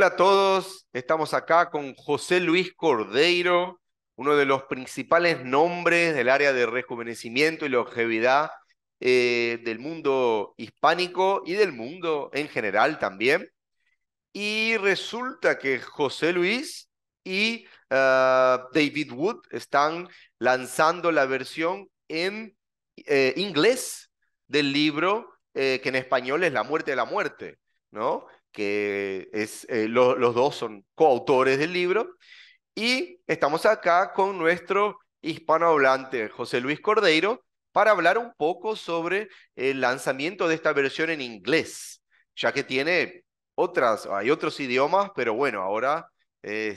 Hola a todos, estamos acá con José Luis Cordeiro, uno de los principales nombres del área de rejuvenecimiento y longevidad eh, del mundo hispánico y del mundo en general también. Y resulta que José Luis y ah, David Wood están lanzando la versión en eh, inglés del libro eh, que en español es La muerte de la muerte, ¿no? que es, eh, los dos son coautores del libro, y estamos acá con nuestro hispanohablante José Luis Cordeiro para hablar un poco sobre el lanzamiento de esta versión en inglés, ya que tiene otras, hay otros idiomas, pero bueno, ahora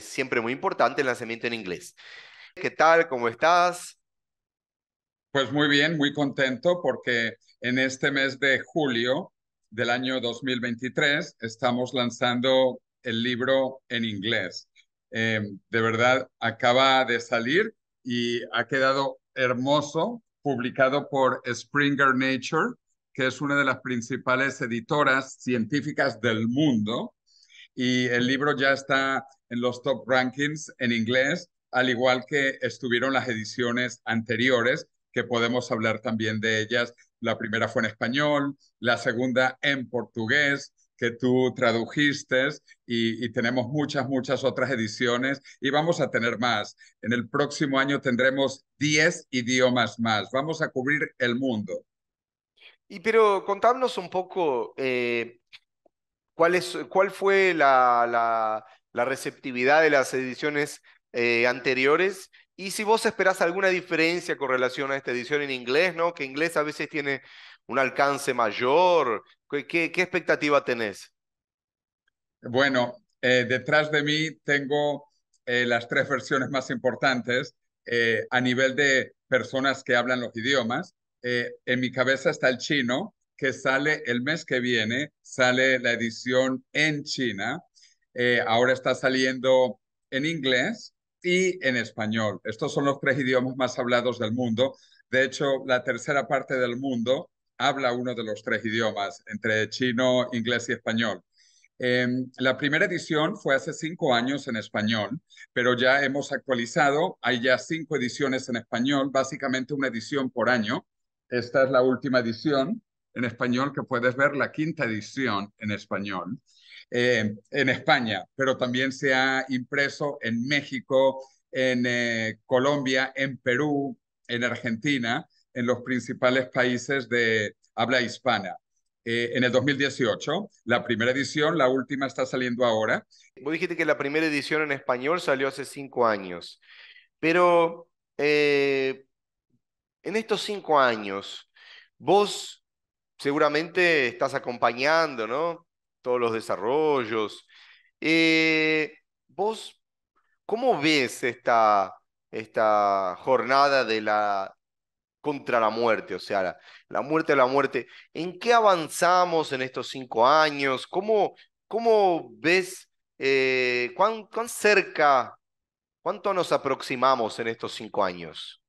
siempre muy importante el lanzamiento en inglés. ¿Qué tal? ¿Cómo estás? Pues muy bien, muy contento porque en este mes de julio del año 2023 estamos lanzando el libro en inglés. Eh, de verdad, acaba de salir y ha quedado hermoso, publicado por Springer Nature, que es una de las principales editoras científicas del mundo. Y el libro ya está en los top rankings en inglés, al igual que estuvieron las ediciones anteriores, que podemos hablar también de ellas la primera fue en español, la segunda en portugués, que tú tradujiste y, tenemos muchas, muchas otras ediciones y vamos a tener más. En el próximo año tendremos 10 idiomas más. Vamos a cubrir el mundo. Y pero contanos un poco eh, cuál, es, cuál fue la, la receptividad de las ediciones eh, anteriores. Y si vos esperás alguna diferencia con relación a esta edición en inglés, ¿no? Que inglés a veces tiene un alcance mayor. ¿Qué, expectativa tenés? Bueno, eh, detrás de mí tengo eh, las tres versiones más importantes a nivel de personas que hablan los idiomas. en mi cabeza está el chino, que sale el mes que viene, sale la edición en China. ahora está saliendo en inglés y en español. Estos son los tres idiomas más hablados del mundo. De hecho, la tercera parte del mundo habla uno de los tres idiomas, entre chino, inglés y español. Em, la primera edición fue hace cinco años en español, pero ya hemos actualizado, hay ya cinco ediciones en español, básicamente una edición por año. Esta es la última edición en español que puedes ver, la quinta edición en español. Eh, en España, pero también se ha impreso en México, en eh, Colombia, en Perú, en Argentina, en los principales países de habla hispana. Eh, en el 2018, la primera edición, la última está saliendo ahora. Vos dijiste que la primera edición en español salió hace cinco años, pero en estos cinco años, vos seguramente estás acompañando, ¿no? todos los desarrollos. Eh, ¿Vos cómo ves esta, esta jornada de la contra la muerte, o sea, la, muerte a la muerte. ¿En qué avanzamos en estos cinco años? ¿Cómo, cómo ves eh, cuán, cerca, cuánto nos aproximamos en estos cinco años?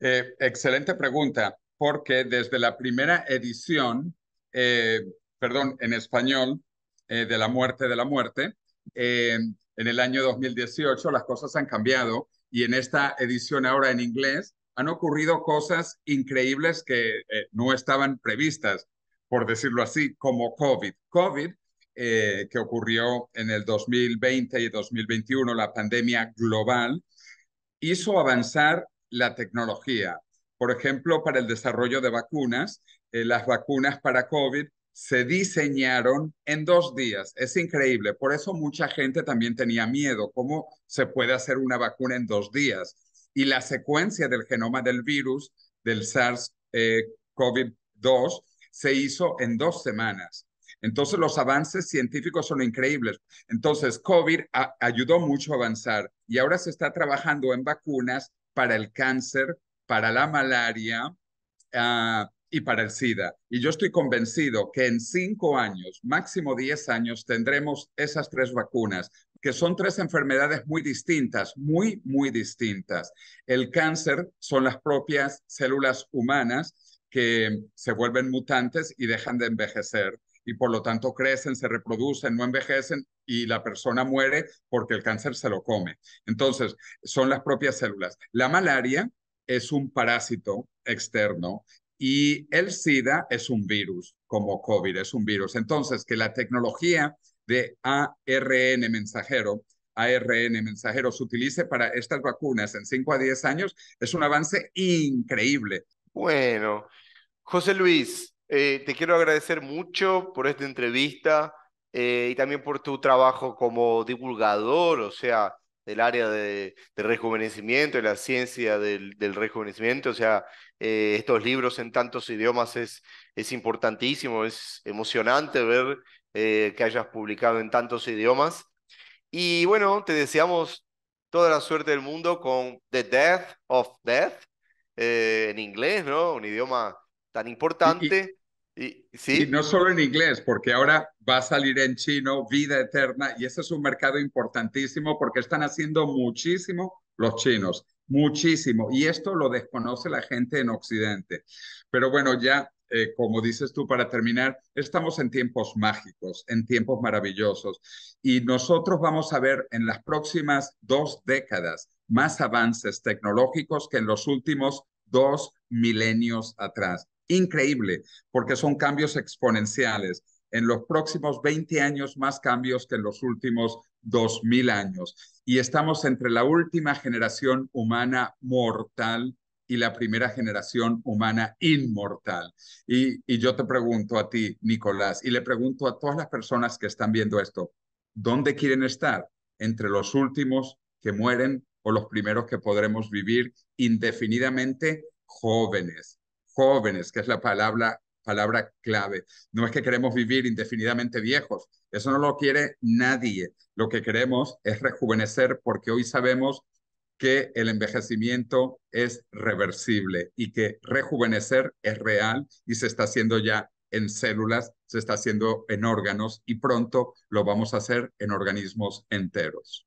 Eh, excelente pregunta, porque desde la primera edición perdón, en español, eh, de la muerte de la muerte. Eh, en el año 2018 las cosas han cambiado y en esta edición ahora en inglés han ocurrido cosas increíbles que eh, no estaban previstas, por decirlo así, como COVID. COVID, que ocurrió en el 2020 y 2021, la pandemia global, hizo avanzar la tecnología. Por ejemplo, para el desarrollo de vacunas, las vacunas para COVID se diseñaron en dos días. Es increíble. Por eso mucha gente también tenía miedo. ¿Cómo se puede hacer una vacuna en dos días? Y la secuencia del genoma del virus del SARS-CoV-2 se hizo en dos semanas. Entonces, los avances científicos son increíbles. Entonces, COVID ayudó mucho a avanzar y ahora se está trabajando en vacunas para el cáncer, para la malaria, ah, y para Y yo estoy convencido que en cinco años, máximo diez años, tendremos esas tres vacunas, que son tres enfermedades muy distintas, muy, muy distintas. El cáncer son las propias células humanas que se vuelven mutantes y dejan de envejecer y por lo tanto crecen, se reproducen, no envejecen y la persona muere porque el cáncer se lo come. Entonces, son las propias células. La malaria es un parásito externo y el SIDA es un virus, como COVID es un virus. Entonces, que la tecnología de ARN mensajero, ARN mensajero, se utilice para estas vacunas en 5 a 10 años, es un avance increíble. Bueno, José Luis, eh, te quiero agradecer mucho por esta entrevista eh, y también por tu trabajo como divulgador, o sea, del área de, rejuvenecimiento, de la ciencia del, rejuvenecimiento. O sea, eh, estos libros en tantos idiomas es, es importantísimo, es emocionante ver eh, que hayas publicado en tantos idiomas. Y bueno, te deseamos toda la suerte del mundo con The Death of Death, eh, en inglés, ¿no? Un idioma tan importante. Y, no solo en inglés, porque ahora va a salir en chino, vida eterna, y ese es un mercado importantísimo porque están haciendo muchísimo los chinos, muchísimo, y esto lo desconoce la gente en Occidente. Pero bueno, ya eh, como dices tú, para terminar, estamos en tiempos mágicos, en tiempos maravillosos. Y nosotros vamos a ver en las próximas dos décadas más avances tecnológicos que en los últimos dos milenios atrás increíble, porque son cambios exponenciales. En los próximos 20 años, más cambios que en los últimos 2000 años. Y estamos entre la última generación humana mortal y la primera generación humana inmortal. Y, yo te pregunto a ti, Nicolás, y le pregunto a todas las personas que están viendo esto, ¿dónde quieren estar? ¿Entre los últimos que mueren o los primeros que podremos vivir indefinidamente jóvenes, jóvenes, que es la palabra, palabra clave. No es que queremos vivir indefinidamente viejos, eso no lo quiere nadie. Lo que queremos es rejuvenecer porque hoy sabemos que el envejecimiento es reversible y que rejuvenecer es real y se está haciendo ya en células, se está haciendo en órganos y pronto lo vamos a hacer en organismos enteros.